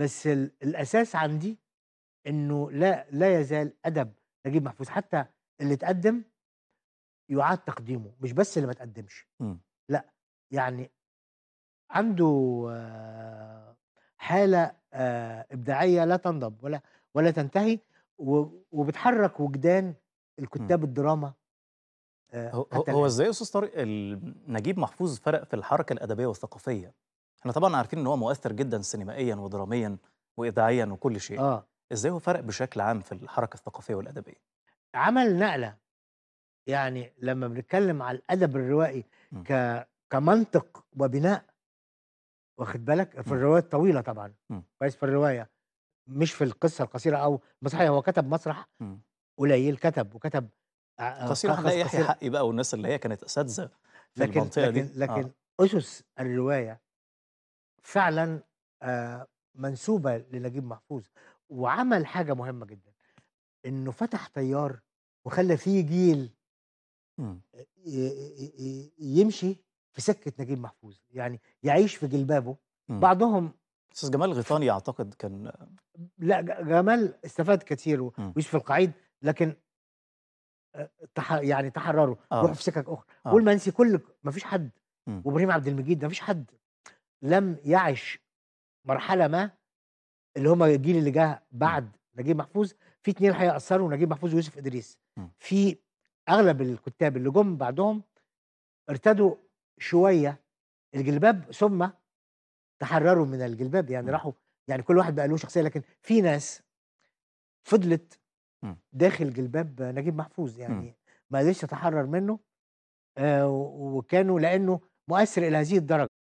بس الاساس عندي انه لا لا يزال ادب نجيب محفوظ حتى اللي اتقدم يعاد تقديمه مش بس اللي ما تقدمش إمم. لا يعني عنده آه، حاله آه، ابداعيه لا تنضب ولا ولا تنتهي وبتحرك وجدان إمم. الكتاب الدراما آه، هو هو ازاي يا استاذ طارق نجيب محفوظ فرق في الحركه الادبيه والثقافيه احنا طبعا عارفين ان هو مؤثر جدا سينمائيا ودراميا واذاعيا وكل شيء اه ازاي هو فرق بشكل عام في الحركه الثقافيه والادبيه عمل نقله يعني لما بنتكلم على الادب الروائي ك كمنطق وبناء واخد بالك في الروايه الطويله طبعا كويس في الروايه مش في القصه القصيره او مسرحيه هو كتب مسرح قليل كتب وكتب آه، آه، قصيره هنلاقي يحيى حقي بقى والناس اللي هي كانت اساتذه في لكن المنطقه لكن دي لكن آه. اسس الروايه فعلا منسوبه لنجيب محفوظ وعمل حاجه مهمه جدا انه فتح تيار وخلى فيه جيل إمم. يمشي في سكه نجيب محفوظ يعني يعيش في جلبابه إمم. بعضهم استاذ جمال غيطاني اعتقد كان لا جمال استفاد كتير إمم. ويوسف القعيد لكن تح يعني تحرروا آه. روحوا في سكك اخرى آه. والمنسي كل ما فيش حد وابراهيم عبد المجيد ما فيش حد لم يعش مرحله ما اللي هم الجيل اللي جه بعد نجيب محفوظ في اتنين هيأثروا نجيب محفوظ ويوسف ادريس في اغلب الكتاب اللي جم بعدهم ارتدوا شويه الجلباب ثم تحرروا من الجلباب يعني م. راحوا يعني كل واحد بقى له شخصيه لكن في ناس فضلت داخل جلباب نجيب محفوظ يعني ما قدرتش تتحرر منه آه، وكانوا لانه مؤثر الى هذه الدرجه